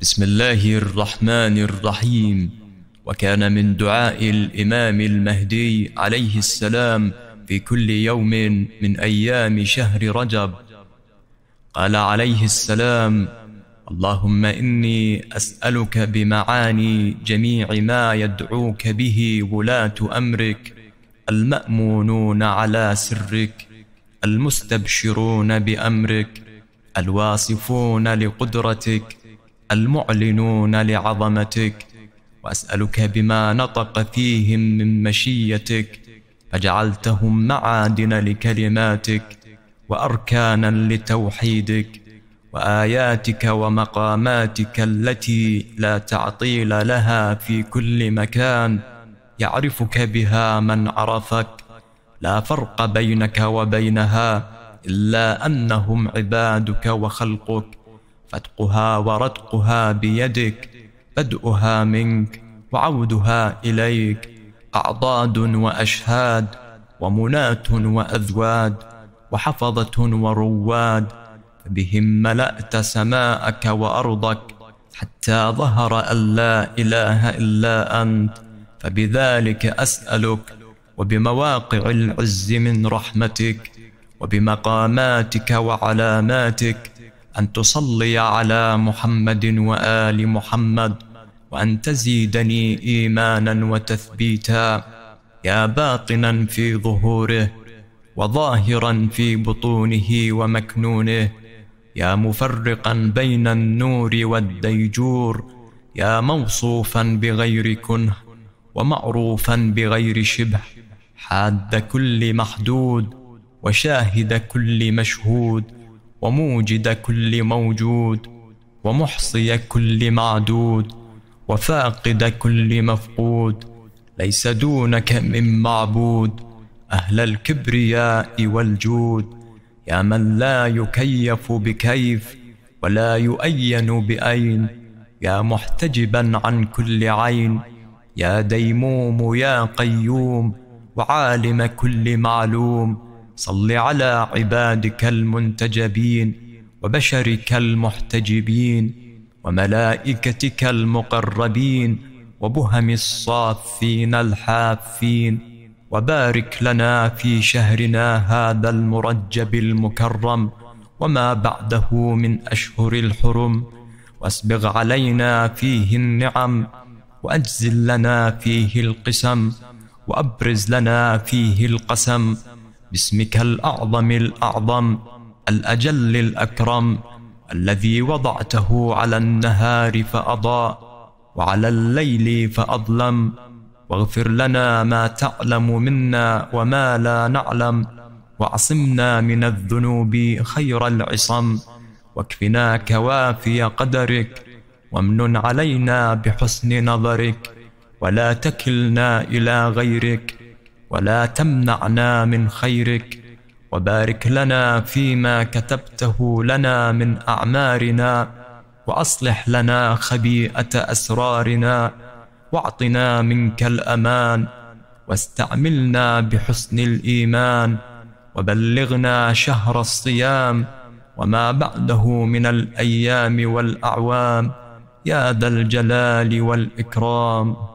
بسم الله الرحمن الرحيم وكان من دعاء الإمام المهدي عليه السلام في كل يوم من أيام شهر رجب قال عليه السلام اللهم إني أسألك بمعاني جميع ما يدعوك به ولاة أمرك المأمونون على سرك المستبشرون بأمرك الواصفون لقدرتك المعلنون لعظمتك وأسألك بما نطق فيهم من مشيتك فجعلتهم معادن لكلماتك وأركانا لتوحيدك وآياتك ومقاماتك التي لا تعطيل لها في كل مكان يعرفك بها من عرفك لا فرق بينك وبينها إلا أنهم عبادك وخلقك فتقها ورتقها بيدك بدؤها منك وعودها إليك أعضاد وأشهاد ومناة وأذواد وحفظة ورواد بهم ملأت سماءك وأرضك حتى ظهر أن لا إله إلا أنت فبذلك أسألك وبمواقع العز من رحمتك وبمقاماتك وعلاماتك أن تصلي على محمد وآل محمد وأن تزيدني إيمانا وتثبيتا يا باطنا في ظهوره وظاهرا في بطونه ومكنونه يا مفرقا بين النور والديجور يا موصوفا بغير كنه ومعروفا بغير شبه حاد كل محدود وشاهد كل مشهود وموجد كل موجود ومحصي كل معدود وفاقد كل مفقود ليس دونك من معبود أهل الكبرياء والجود يا من لا يكيف بكيف ولا يؤين بأين يا محتجبا عن كل عين يا ديموم يا قيوم وعالم كل معلوم صل على عبادك المنتجبين وبشرك المحتجبين وملائكتك المقربين وبهم الصافين الحافين وبارك لنا في شهرنا هذا المرجب المكرم وما بعده من أشهر الحرم واسبغ علينا فيه النعم وأجزل لنا فيه القسم وأبرز لنا فيه القسم باسمك الأعظم الأعظم الأجل الأكرم الذي وضعته على النهار فأضاء وعلى الليل فأظلم واغفر لنا ما تعلم منا وما لا نعلم وعصمنا من الذنوب خير العصم واكفنا كوافي قدرك وامن علينا بحسن نظرك ولا تكلنا إلى غيرك ولا تمنعنا من خيرك وبارك لنا فيما كتبته لنا من أعمارنا وأصلح لنا خبيئة أسرارنا واعطنا منك الأمان واستعملنا بحسن الإيمان وبلغنا شهر الصيام وما بعده من الأيام والأعوام يا ذا الجلال والإكرام